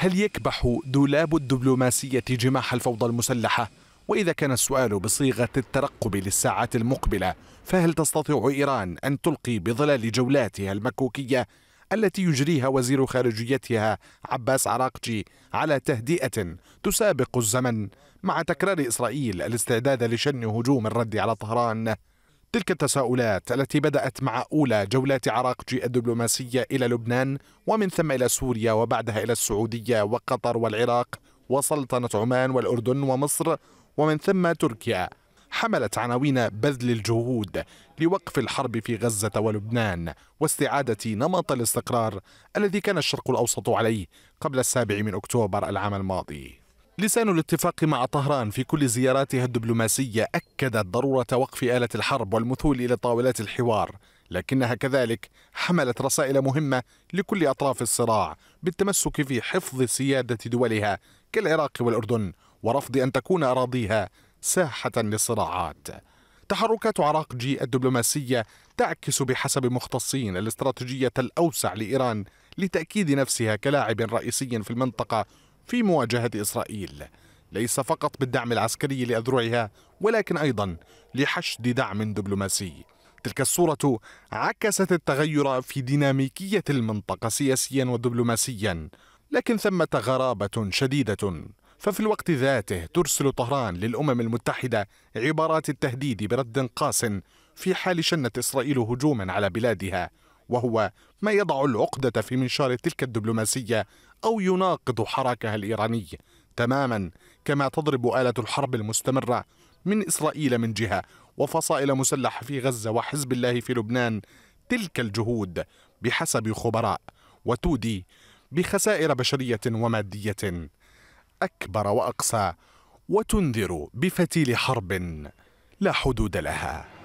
هل يكبح دولاب الدبلوماسية جماح الفوضى المسلحة؟ وإذا كان السؤال بصيغة الترقب للساعات المقبلة فهل تستطيع إيران أن تلقي بظلال جولاتها المكوكية التي يجريها وزير خارجيتها عباس عراقجي على تهدئة تسابق الزمن مع تكرار إسرائيل الاستعداد لشن هجوم الرد على طهران تلك التساؤلات التي بدأت مع أولى جولات عراق جي الدبلوماسية إلى لبنان ومن ثم إلى سوريا وبعدها إلى السعودية وقطر والعراق وسلطنة عمان والأردن ومصر ومن ثم تركيا حملت عناوين بذل الجهود لوقف الحرب في غزة ولبنان واستعادة نمط الاستقرار الذي كان الشرق الأوسط عليه قبل السابع من أكتوبر العام الماضي لسان الاتفاق مع طهران في كل زياراتها الدبلوماسية أكدت ضرورة وقف آلة الحرب والمثول إلى طاولات الحوار لكنها كذلك حملت رسائل مهمة لكل أطراف الصراع بالتمسك في حفظ سيادة دولها كالعراق والأردن ورفض أن تكون أراضيها ساحة للصراعات تحركات عراق جي الدبلوماسية تعكس بحسب مختصين الاستراتيجية الأوسع لإيران لتأكيد نفسها كلاعب رئيسي في المنطقة في مواجهة إسرائيل ليس فقط بالدعم العسكري لأذرعها ولكن أيضا لحشد دعم دبلوماسي تلك الصورة عكست التغير في ديناميكية المنطقة سياسيا ودبلوماسيا لكن ثمة غرابة شديدة ففي الوقت ذاته ترسل طهران للأمم المتحدة عبارات التهديد برد قاس في حال شنت إسرائيل هجوما على بلادها وهو ما يضع العقدة في منشار تلك الدبلوماسية أو يناقض حركها الايراني تماما كما تضرب آلة الحرب المستمرة من إسرائيل من جهة وفصائل مسلحة في غزة وحزب الله في لبنان تلك الجهود بحسب خبراء وتودي بخسائر بشرية ومادية أكبر وأقصى وتنذر بفتيل حرب لا حدود لها